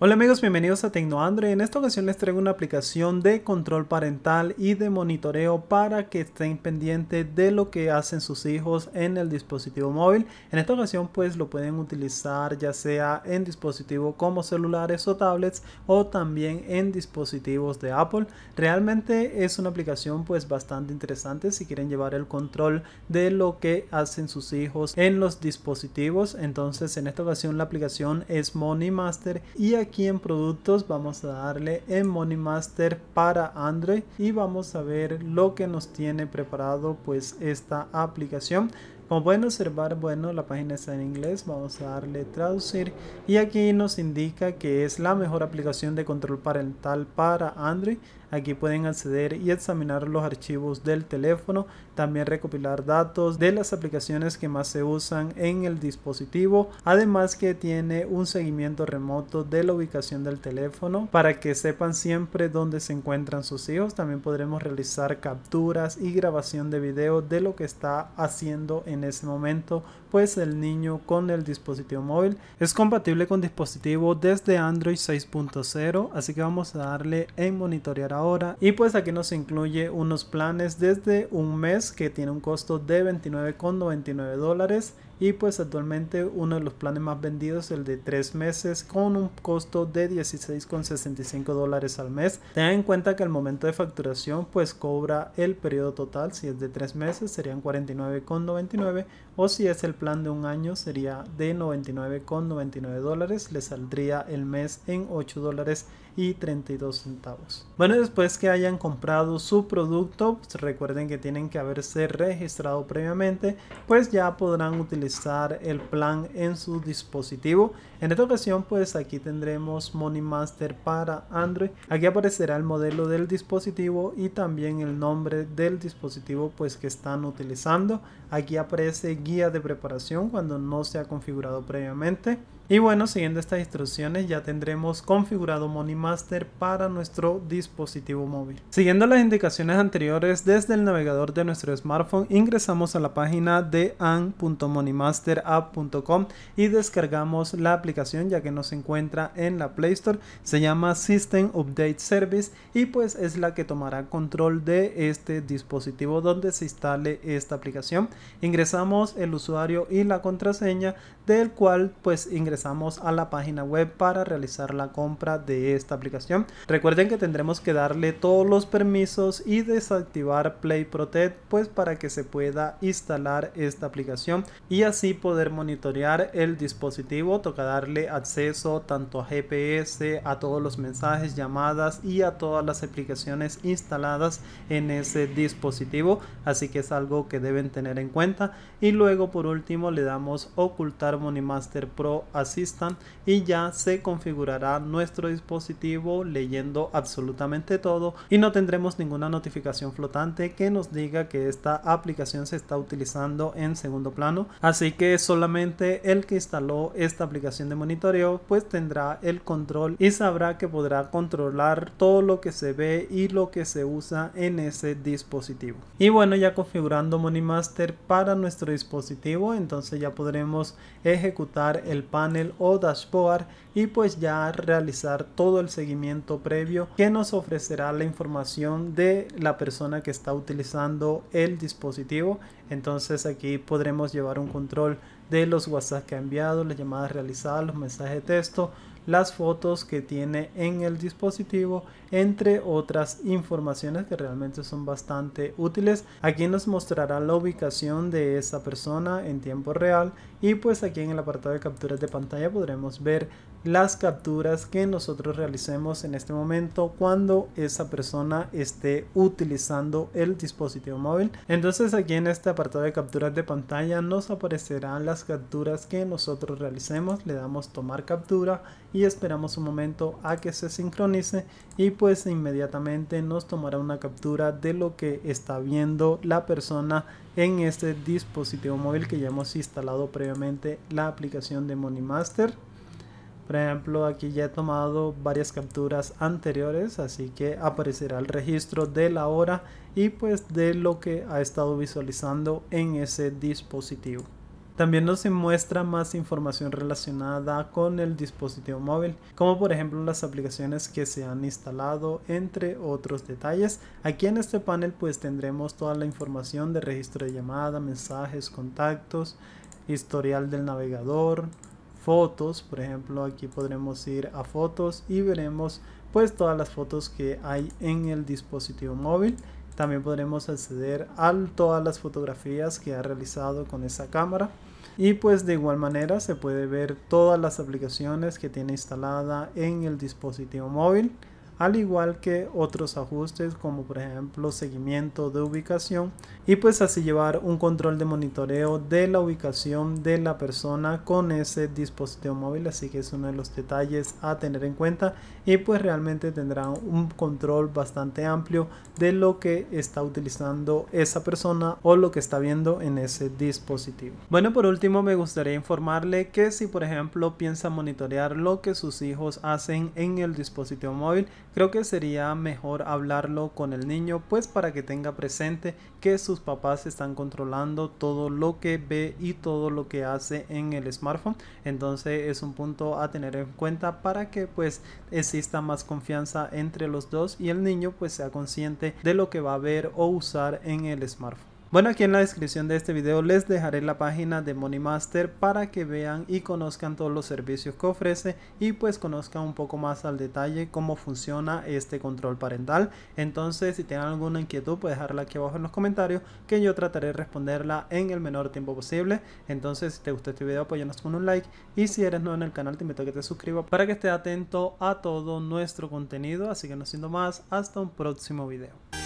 Hola amigos, bienvenidos a TecnoAndroid. En esta ocasión les traigo una aplicación de control parental y de monitoreo para que estén pendientes de lo que hacen sus hijos en el dispositivo móvil. En esta ocasión pues lo pueden utilizar ya sea en dispositivos como celulares o tablets o también en dispositivos de Apple. Realmente es una aplicación pues bastante interesante si quieren llevar el control de lo que hacen sus hijos en los dispositivos. Entonces en esta ocasión la aplicación es Money Master y aquí aquí en productos vamos a darle en Money Master para Android y vamos a ver lo que nos tiene preparado pues esta aplicación como pueden observar, bueno, la página está en inglés, vamos a darle traducir y aquí nos indica que es la mejor aplicación de control parental para Android. Aquí pueden acceder y examinar los archivos del teléfono, también recopilar datos de las aplicaciones que más se usan en el dispositivo, además que tiene un seguimiento remoto de la ubicación del teléfono para que sepan siempre dónde se encuentran sus hijos. También podremos realizar capturas y grabación de video de lo que está haciendo en ese momento pues el niño con el dispositivo móvil. Es compatible con dispositivo desde Android 6.0, así que vamos a darle en monitorear ahora y pues aquí nos incluye unos planes desde un mes que tiene un costo de 29,99 dólares y pues actualmente uno de los planes más vendidos el de tres meses con un costo de 16,65 dólares al mes tengan en cuenta que al momento de facturación pues cobra el periodo total si es de tres meses serían 49,99 o si es el plan de un año sería de 99,99 dólares le saldría el mes en 8 dólares y 32 centavos. Bueno, después que hayan comprado su producto, pues recuerden que tienen que haberse registrado previamente, pues ya podrán utilizar el plan en su dispositivo. En esta ocasión pues aquí tendremos Money Master para Android. Aquí aparecerá el modelo del dispositivo y también el nombre del dispositivo pues que están utilizando. Aquí aparece guía de preparación cuando no se ha configurado previamente. Y bueno, siguiendo estas instrucciones ya tendremos configurado MoneyMaster para nuestro dispositivo móvil. Siguiendo las indicaciones anteriores, desde el navegador de nuestro smartphone ingresamos a la página de an.moneymasterapp.com y descargamos la aplicación ya que nos encuentra en la Play Store. Se llama System Update Service y pues es la que tomará control de este dispositivo donde se instale esta aplicación. Ingresamos el usuario y la contraseña del cual pues ingresamos a la página web para realizar la compra de esta aplicación. Recuerden que tendremos que darle todos los permisos y desactivar Play Protect pues para que se pueda instalar esta aplicación y así poder monitorear el dispositivo. Toca darle acceso tanto a GPS, a todos los mensajes, llamadas y a todas las aplicaciones instaladas en ese dispositivo. Así que es algo que deben tener en cuenta. Y luego por último le damos ocultar money master Pro a y ya se configurará nuestro dispositivo leyendo absolutamente todo y no tendremos ninguna notificación flotante que nos diga que esta aplicación se está utilizando en segundo plano. Así que solamente el que instaló esta aplicación de monitoreo pues tendrá el control y sabrá que podrá controlar todo lo que se ve y lo que se usa en ese dispositivo. Y bueno ya configurando money master para nuestro dispositivo entonces ya podremos ejecutar el panel o dashboard y pues ya realizar todo el seguimiento previo que nos ofrecerá la información de la persona que está utilizando el dispositivo entonces aquí podremos llevar un control de los WhatsApp que ha enviado, las llamadas realizadas, los mensajes de texto, las fotos que tiene en el dispositivo, entre otras informaciones que realmente son bastante útiles. Aquí nos mostrará la ubicación de esa persona en tiempo real y pues aquí en el apartado de capturas de pantalla podremos ver las capturas que nosotros realicemos en este momento cuando esa persona esté utilizando el dispositivo móvil. Entonces aquí en este apartado de capturas de pantalla nos aparecerán las capturas que nosotros realicemos. Le damos tomar captura y esperamos un momento a que se sincronice y pues inmediatamente nos tomará una captura de lo que está viendo la persona en este dispositivo móvil que ya hemos instalado previamente la aplicación de money master Por ejemplo, aquí ya he tomado varias capturas anteriores, así que aparecerá el registro de la hora y pues de lo que ha estado visualizando en ese dispositivo. También nos muestra más información relacionada con el dispositivo móvil, como por ejemplo las aplicaciones que se han instalado, entre otros detalles. Aquí en este panel pues tendremos toda la información de registro de llamada, mensajes, contactos, historial del navegador, fotos, por ejemplo aquí podremos ir a fotos y veremos pues todas las fotos que hay en el dispositivo móvil también podremos acceder a todas las fotografías que ha realizado con esa cámara y pues de igual manera se puede ver todas las aplicaciones que tiene instalada en el dispositivo móvil al igual que otros ajustes como por ejemplo seguimiento de ubicación y pues así llevar un control de monitoreo de la ubicación de la persona con ese dispositivo móvil así que es uno de los detalles a tener en cuenta y pues realmente tendrá un control bastante amplio de lo que está utilizando esa persona o lo que está viendo en ese dispositivo bueno por último me gustaría informarle que si por ejemplo piensa monitorear lo que sus hijos hacen en el dispositivo móvil Creo que sería mejor hablarlo con el niño, pues para que tenga presente que sus papás están controlando todo lo que ve y todo lo que hace en el smartphone. Entonces es un punto a tener en cuenta para que pues exista más confianza entre los dos y el niño pues sea consciente de lo que va a ver o usar en el smartphone. Bueno, aquí en la descripción de este video les dejaré la página de Money Master para que vean y conozcan todos los servicios que ofrece y pues conozcan un poco más al detalle cómo funciona este control parental. Entonces, si tienen alguna inquietud, pueden dejarla aquí abajo en los comentarios que yo trataré de responderla en el menor tiempo posible. Entonces, si te gustó este video, apóyanos con un like y si eres nuevo en el canal, te invito a que te suscribas para que estés atento a todo nuestro contenido. Así que no siendo más, hasta un próximo video.